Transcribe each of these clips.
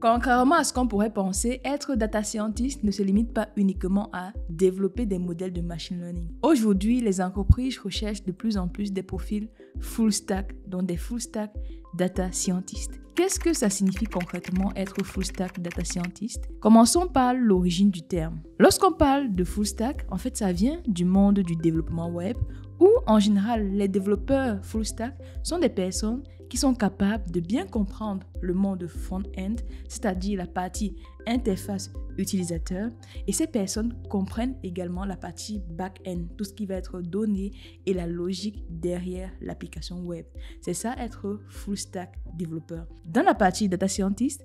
Contrairement à ce qu'on pourrait penser, être data scientist ne se limite pas uniquement à développer des modèles de machine learning. Aujourd'hui, les entreprises recherchent de plus en plus des profils full stack, dont des full stack data scientist. Qu'est-ce que ça signifie concrètement être full stack data scientist Commençons par l'origine du terme. Lorsqu'on parle de full stack, en fait ça vient du monde du développement web ou en général les développeurs full stack sont des personnes qui sont capables de bien comprendre le monde front-end, c'est-à-dire la partie interface utilisateur, et ces personnes comprennent également la partie back-end, tout ce qui va être donné et la logique derrière l'application web. C'est ça être full stack développeur. Dans la partie data scientist,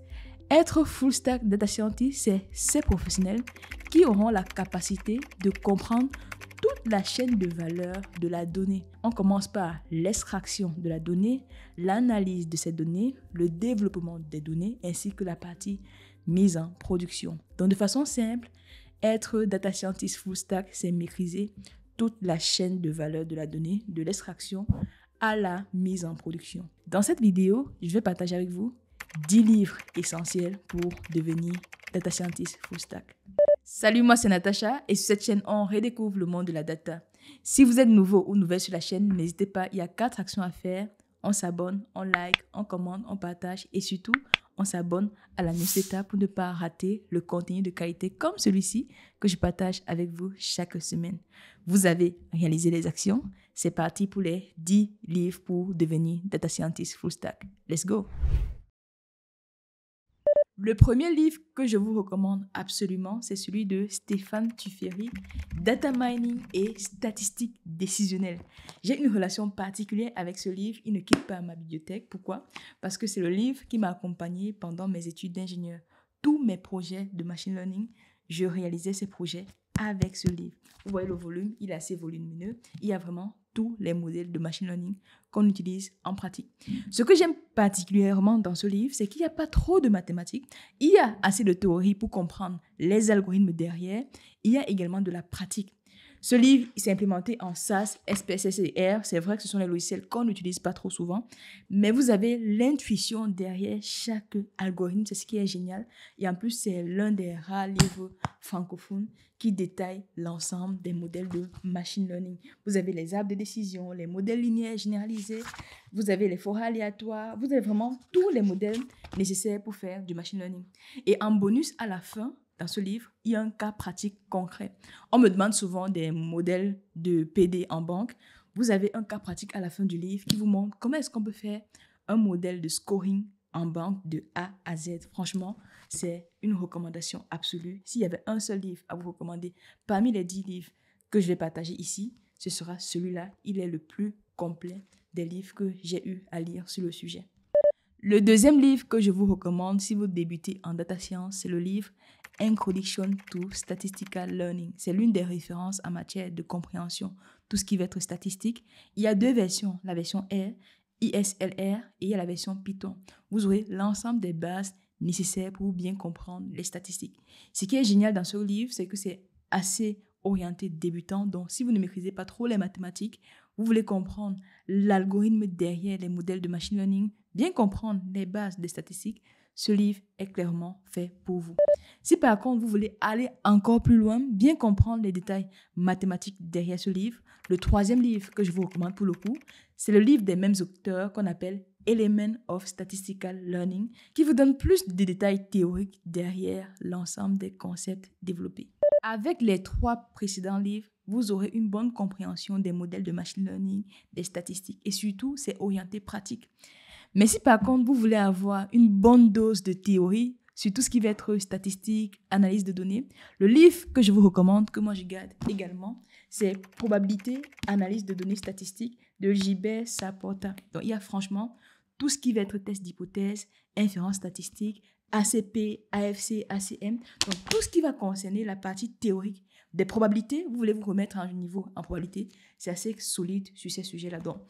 être full stack data scientist, c'est ces professionnels qui auront la capacité de comprendre toute la chaîne de valeur de la donnée. On commence par l'extraction de la donnée, l'analyse de cette donnée, le développement des données ainsi que la partie mise en production. Donc de façon simple, être data scientist full stack, c'est maîtriser toute la chaîne de valeur de la donnée, de l'extraction à la mise en production. Dans cette vidéo, je vais partager avec vous 10 livres essentiels pour devenir data scientist full stack. Salut, moi c'est Natacha et sur cette chaîne, on redécouvre le monde de la data. Si vous êtes nouveau ou nouvelle sur la chaîne, n'hésitez pas, il y a quatre actions à faire. On s'abonne, on like, on commente, on partage et surtout, on s'abonne à la newsletter pour ne pas rater le contenu de qualité comme celui-ci que je partage avec vous chaque semaine. Vous avez réalisé les actions. C'est parti pour les 10 livres pour devenir data scientist full stack. Let's go! le premier livre que je vous recommande absolument, c'est celui de Stéphane Tuffery, Data Mining et Statistiques décisionnelles. J'ai une relation particulière avec ce livre, il ne quitte pas ma bibliothèque. Pourquoi Parce que c'est le livre qui m'a accompagné pendant mes études d'ingénieur. Tous mes projets de machine learning, je réalisais ces projets avec ce livre. Vous voyez le volume, il est assez volumineux. Il y a vraiment tous les modèles de machine learning qu'on utilise en pratique. Ce que j'aime particulièrement dans ce livre, c'est qu'il n'y a pas trop de mathématiques, il y a assez de théorie pour comprendre les algorithmes derrière, il y a également de la pratique. Ce livre, il s'est implémenté en SAS, SPSS et R. C'est vrai que ce sont les logiciels qu'on n'utilise pas trop souvent, mais vous avez l'intuition derrière chaque algorithme. C'est ce qui est génial. Et en plus, c'est l'un des rares livres francophones qui détaille l'ensemble des modèles de machine learning. Vous avez les arbres de décision, les modèles linéaires généralisés, vous avez les forats aléatoires, vous avez vraiment tous les modèles nécessaires pour faire du machine learning. Et en bonus, à la fin, dans ce livre, il y a un cas pratique concret. On me demande souvent des modèles de PD en banque. Vous avez un cas pratique à la fin du livre qui vous montre comment est-ce qu'on peut faire un modèle de scoring en banque de A à Z. Franchement, c'est une recommandation absolue. S'il y avait un seul livre à vous recommander parmi les dix livres que je vais partager ici, ce sera celui-là. Il est le plus complet des livres que j'ai eu à lire sur le sujet. Le deuxième livre que je vous recommande si vous débutez en data science, c'est le livre Introduction to Statistical Learning. C'est l'une des références en matière de compréhension, tout ce qui va être statistique. Il y a deux versions, la version R, ISLR, et il y a la version Python. Vous aurez l'ensemble des bases nécessaires pour bien comprendre les statistiques. Ce qui est génial dans ce livre, c'est que c'est assez orienté débutant. Donc, si vous ne maîtrisez pas trop les mathématiques, vous voulez comprendre l'algorithme derrière les modèles de machine learning, bien comprendre les bases des statistiques, ce livre est clairement fait pour vous. Si par contre vous voulez aller encore plus loin, bien comprendre les détails mathématiques derrière ce livre, le troisième livre que je vous recommande pour le coup, c'est le livre des mêmes auteurs qu'on appelle Element of Statistical Learning, qui vous donne plus de détails théoriques derrière l'ensemble des concepts développés. Avec les trois précédents livres, vous aurez une bonne compréhension des modèles de machine learning, des statistiques et surtout, c'est orienté pratique. Mais si par contre vous voulez avoir une bonne dose de théorie sur tout ce qui va être statistique, analyse de données, le livre que je vous recommande, que moi je garde également, c'est Probabilité, analyse de données statistiques de Gilbert Saporta. Donc il y a franchement tout ce qui va être test d'hypothèse, inférence statistique, ACP, AFC, ACM. Donc, tout ce qui va concerner la partie théorique des probabilités, vous voulez vous remettre à un niveau en probabilité, c'est assez solide sur ces sujets-là. Donc,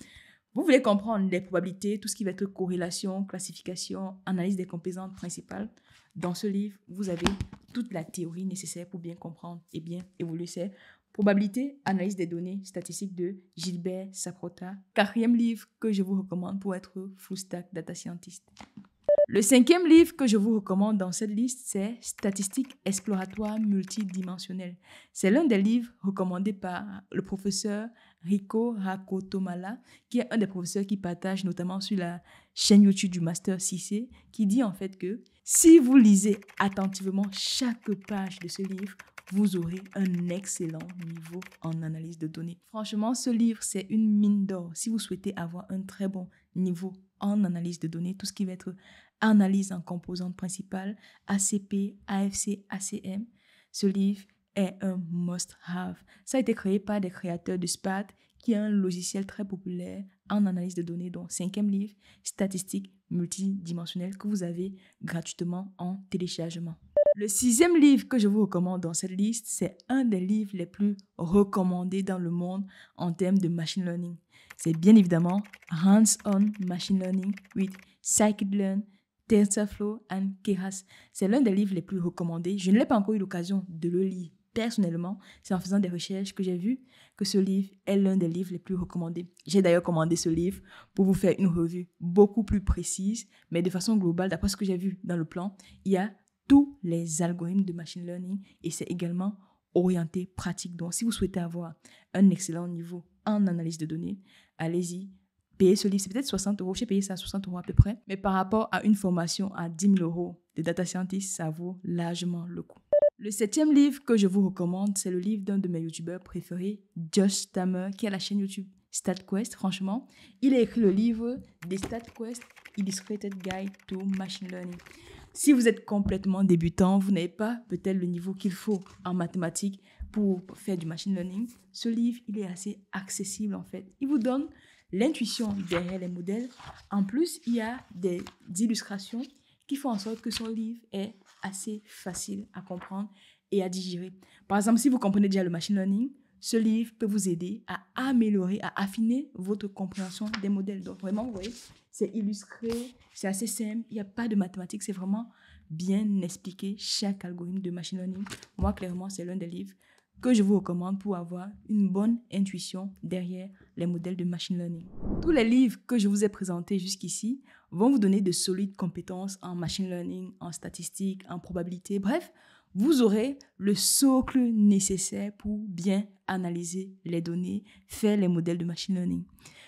vous voulez comprendre les probabilités, tout ce qui va être corrélation, classification, analyse des composantes principales. Dans ce livre, vous avez toute la théorie nécessaire pour bien comprendre et bien évoluer ces Probabilité, analyse des données statistiques de Gilbert Saprota. Quatrième livre que je vous recommande pour être full stack data scientist. Le cinquième livre que je vous recommande dans cette liste, c'est Statistiques exploratoires multidimensionnelles. C'est l'un des livres recommandés par le professeur Rico Rakotomala, qui est un des professeurs qui partage notamment sur la chaîne YouTube du Master CC, qui dit en fait que si vous lisez attentivement chaque page de ce livre, vous aurez un excellent niveau en analyse de données. Franchement, ce livre, c'est une mine d'or. Si vous souhaitez avoir un très bon niveau en analyse de données, tout ce qui va être analyse en composantes principales, ACP, AFC, ACM, ce livre est un must-have. Ça a été créé par des créateurs de SPAT, qui est un logiciel très populaire en analyse de données, dont cinquième livre, statistiques multidimensionnelles, que vous avez gratuitement en téléchargement. Le sixième livre que je vous recommande dans cette liste, c'est un des livres les plus recommandés dans le monde en termes de machine learning. C'est bien évidemment Hands-on Machine Learning with Scikit-Learn, TensorFlow and Keras. C'est l'un des livres les plus recommandés. Je ne l'ai pas encore eu l'occasion de le lire personnellement, c'est en faisant des recherches que j'ai vu que ce livre est l'un des livres les plus recommandés. J'ai d'ailleurs commandé ce livre pour vous faire une revue beaucoup plus précise, mais de façon globale, d'après ce que j'ai vu dans le plan, il y a les algorithmes de machine learning et c'est également orienté pratique. Donc, si vous souhaitez avoir un excellent niveau en analyse de données, allez-y, payez ce livre. C'est peut-être 60 euros, j'ai payé ça à 60 euros à peu près. Mais par rapport à une formation à 10 000 euros de data scientist, ça vaut largement le coup. Le septième livre que je vous recommande, c'est le livre d'un de mes youtubeurs préférés, Josh Tamer, qui a la chaîne YouTube StatQuest, franchement. Il a écrit le livre The StatQuest Illustrated Guide to Machine Learning. Si vous êtes complètement débutant, vous n'avez pas peut-être le niveau qu'il faut en mathématiques pour faire du machine learning, ce livre, il est assez accessible en fait. Il vous donne l'intuition derrière les modèles. En plus, il y a des illustrations qui font en sorte que son livre est assez facile à comprendre et à digérer. Par exemple, si vous comprenez déjà le machine learning, ce livre peut vous aider à améliorer, à affiner votre compréhension des modèles. Donc vraiment, vous voyez, c'est illustré, c'est assez simple, il n'y a pas de mathématiques, c'est vraiment bien expliqué chaque algorithme de machine learning. Moi, clairement, c'est l'un des livres que je vous recommande pour avoir une bonne intuition derrière les modèles de machine learning. Tous les livres que je vous ai présentés jusqu'ici vont vous donner de solides compétences en machine learning, en statistique, en probabilité. Bref, vous aurez le socle nécessaire pour bien analyser les données, faire les modèles de machine learning.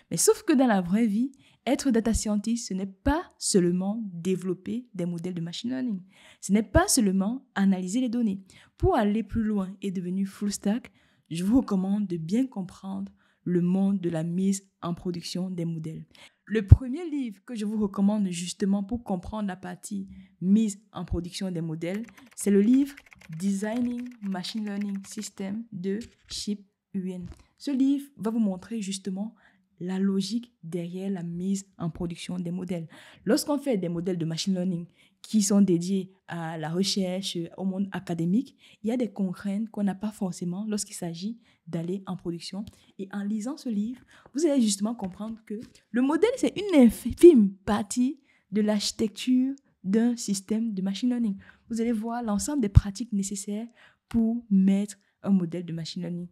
Mais sauf que dans la vraie vie, être data scientist, ce n'est pas seulement développer des modèles de machine learning. Ce n'est pas seulement analyser les données. Pour aller plus loin et devenir full stack, je vous recommande de bien comprendre le monde de la mise en production des modèles. Le premier livre que je vous recommande justement pour comprendre la partie mise en production des modèles, c'est le livre Designing Machine Learning System de Chip Un. Ce livre va vous montrer justement la logique derrière la mise en production des modèles. Lorsqu'on fait des modèles de machine learning qui sont dédiés à la recherche, au monde académique, il y a des contraintes qu'on n'a pas forcément lorsqu'il s'agit d'aller en production. Et en lisant ce livre, vous allez justement comprendre que le modèle, c'est une infime partie de l'architecture d'un système de machine learning. Vous allez voir l'ensemble des pratiques nécessaires pour mettre un modèle de machine learning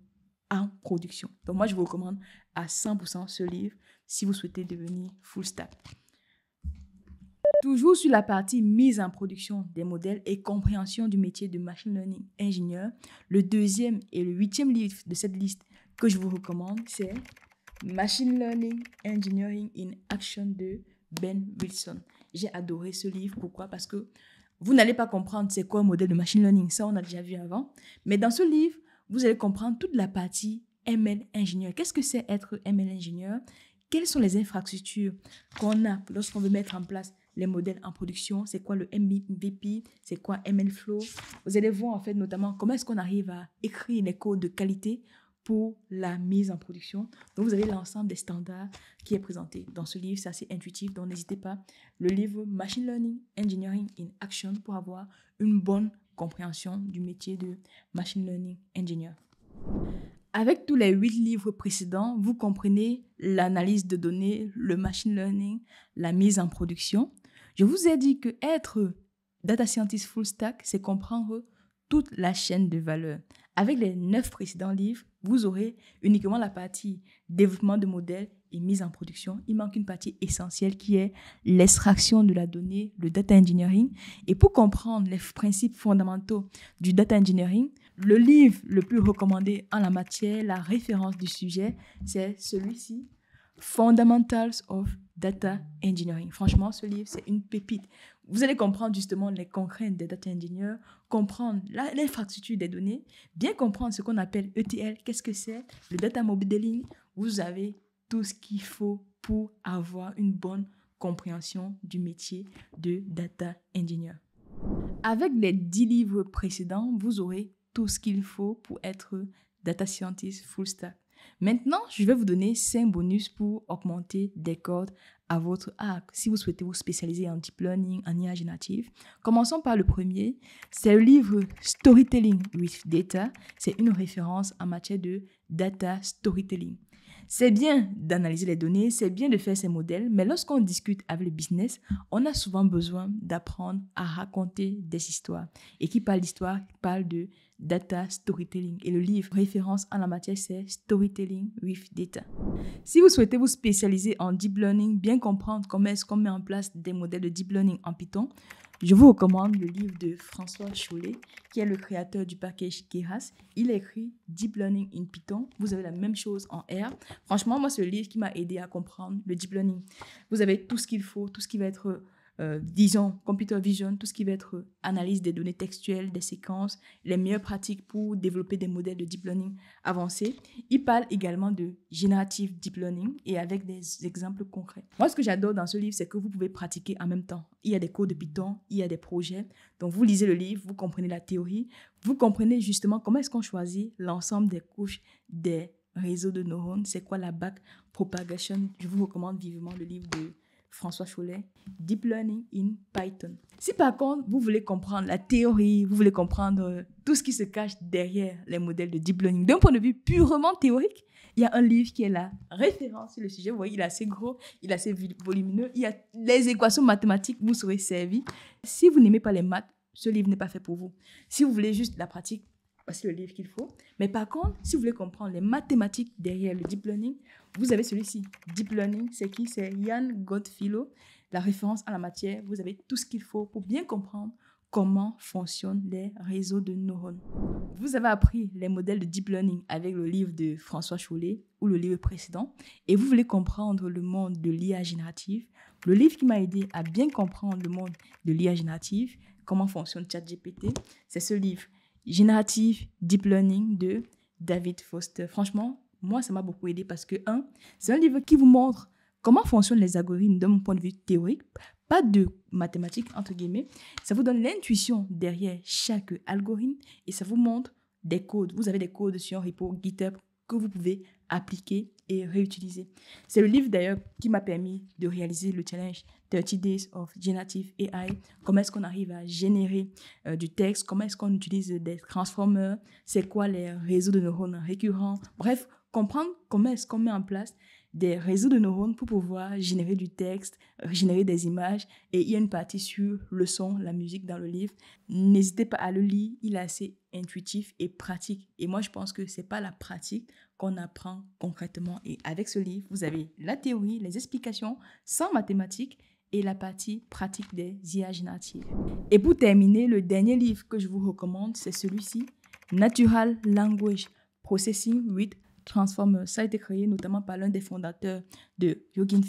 en production. Donc moi, je vous recommande à 100% ce livre si vous souhaitez devenir full stack. Toujours sur la partie mise en production des modèles et compréhension du métier de machine learning ingénieur, le deuxième et le huitième livre de cette liste que je vous recommande, c'est Machine Learning Engineering in Action de Ben Wilson. J'ai adoré ce livre. Pourquoi Parce que vous n'allez pas comprendre c'est quoi un modèle de machine learning. Ça, on a déjà vu avant. Mais dans ce livre, vous allez comprendre toute la partie ML ingénieur. Qu'est-ce que c'est être ML ingénieur Quelles sont les infrastructures qu'on a lorsqu'on veut mettre en place les modèles en production C'est quoi le MVP C'est quoi ML Flow Vous allez voir en fait notamment comment est-ce qu'on arrive à écrire les codes de qualité pour la mise en production. Donc, vous avez l'ensemble des standards qui est présenté dans ce livre. C'est assez intuitif, donc n'hésitez pas. Le livre Machine Learning Engineering in Action pour avoir une bonne compréhension du métier de Machine Learning Engineer. Avec tous les huit livres précédents, vous comprenez l'analyse de données, le machine learning, la mise en production. Je vous ai dit que être data scientist full stack, c'est comprendre toute la chaîne de valeur, avec les neuf précédents livres, vous aurez uniquement la partie développement de modèles et mise en production. Il manque une partie essentielle qui est l'extraction de la donnée, le data engineering. Et pour comprendre les principes fondamentaux du data engineering, le livre le plus recommandé en la matière, la référence du sujet, c'est celui-ci, Fundamentals of Data Engineering. Franchement, ce livre, c'est une pépite. Vous allez comprendre justement les contraintes des data engineers, comprendre l'infrastructure des données, bien comprendre ce qu'on appelle ETL, qu'est-ce que c'est, le data modeling. Vous avez tout ce qu'il faut pour avoir une bonne compréhension du métier de data engineer. Avec les 10 livres précédents, vous aurez tout ce qu'il faut pour être data scientist full stack. Maintenant, je vais vous donner 5 bonus pour augmenter des cordes à votre arc. Si vous souhaitez vous spécialiser en deep learning, en IA générative, commençons par le premier. C'est le livre Storytelling with Data. C'est une référence en matière de data storytelling. C'est bien d'analyser les données, c'est bien de faire ces modèles, mais lorsqu'on discute avec le business, on a souvent besoin d'apprendre à raconter des histoires. Et qui parle d'histoire parle de data storytelling. Et le livre référence en la matière, c'est Storytelling with Data. Si vous souhaitez vous spécialiser en deep learning, bien comprendre comment est-ce qu'on met en place des modèles de deep learning en Python, je vous recommande le livre de François Chollet, qui est le créateur du package Keras. Il a écrit Deep Learning in Python. Vous avez la même chose en R. Franchement, moi, c'est le livre qui m'a aidé à comprendre le deep learning. Vous avez tout ce qu'il faut, tout ce qui va être euh, disons, computer vision, tout ce qui va être euh, analyse des données textuelles, des séquences, les meilleures pratiques pour développer des modèles de deep learning avancés. Il parle également de générative deep learning et avec des exemples concrets. Moi, ce que j'adore dans ce livre, c'est que vous pouvez pratiquer en même temps. Il y a des cours de Python, il y a des projets. Donc, vous lisez le livre, vous comprenez la théorie, vous comprenez justement comment est-ce qu'on choisit l'ensemble des couches des réseaux de neurones, c'est quoi la back propagation. Je vous recommande vivement le livre de François Chollet, Deep Learning in Python. Si par contre, vous voulez comprendre la théorie, vous voulez comprendre euh, tout ce qui se cache derrière les modèles de Deep Learning d'un point de vue purement théorique, il y a un livre qui est la référence sur le sujet. Vous voyez, il est assez gros, il est assez volumineux. Il y a les équations mathématiques, vous serez servi. Si vous n'aimez pas les maths, ce livre n'est pas fait pour vous. Si vous voulez juste la pratique, voici le livre qu'il faut. Mais par contre, si vous voulez comprendre les mathématiques derrière le deep learning, vous avez celui-ci. Deep learning, c'est qui C'est Yann Godfilo, la référence à la matière. Vous avez tout ce qu'il faut pour bien comprendre comment fonctionnent les réseaux de neurones. Vous avez appris les modèles de deep learning avec le livre de François Chollet ou le livre précédent, et vous voulez comprendre le monde de l'IA générative. Le livre qui m'a aidé à bien comprendre le monde de l'IA générative, comment fonctionne ChatGPT, c'est ce livre. Générative Deep Learning de David Foster. Franchement, moi, ça m'a beaucoup aidé parce que, un, c'est un livre qui vous montre comment fonctionnent les algorithmes d'un point de vue théorique, pas de mathématiques, entre guillemets. Ça vous donne l'intuition derrière chaque algorithme et ça vous montre des codes. Vous avez des codes sur un repo GitHub que vous pouvez appliquer et réutiliser. C'est le livre d'ailleurs qui m'a permis de réaliser le challenge 30 Days of Generative AI. Comment est-ce qu'on arrive à générer euh, du texte Comment est-ce qu'on utilise des transformers C'est quoi les réseaux de neurones récurrents Bref, comprendre comment est-ce qu'on met en place des réseaux de neurones pour pouvoir générer du texte, générer des images. Et il y a une partie sur le son, la musique dans le livre. N'hésitez pas à le lire, il est assez intuitif et pratique. Et moi, je pense que c'est pas la pratique qu'on apprend concrètement. Et avec ce livre, vous avez la théorie, les explications sans mathématiques et la partie pratique des IA génératives. Et pour terminer, le dernier livre que je vous recommande, c'est celui-ci, Natural Language Processing with transforme, ça a été créé notamment par l'un des fondateurs de Yogin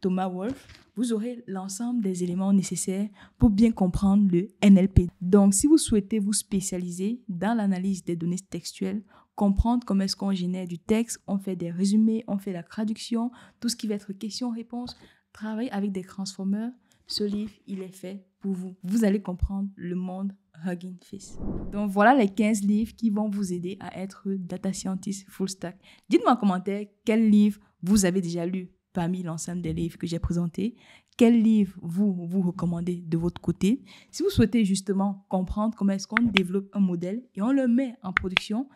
Thomas Wolf, vous aurez l'ensemble des éléments nécessaires pour bien comprendre le NLP. Donc, si vous souhaitez vous spécialiser dans l'analyse des données textuelles, comprendre comment est-ce qu'on génère du texte, on fait des résumés, on fait la traduction, tout ce qui va être question-réponse, travailler avec des transformeurs, ce livre, il est fait vous. Vous allez comprendre le monde Hugging Face. Donc voilà les 15 livres qui vont vous aider à être data scientist full stack. Dites-moi en commentaire quel livre vous avez déjà lu parmi l'ensemble des livres que j'ai présentés. Quel livre vous vous recommandez de votre côté Si vous souhaitez justement comprendre comment est-ce qu'on développe un modèle et on le met en production,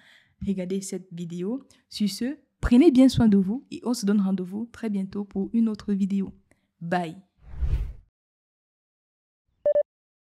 regardez cette vidéo. Sur ce, prenez bien soin de vous et on se donne rendez-vous très bientôt pour une autre vidéo. Bye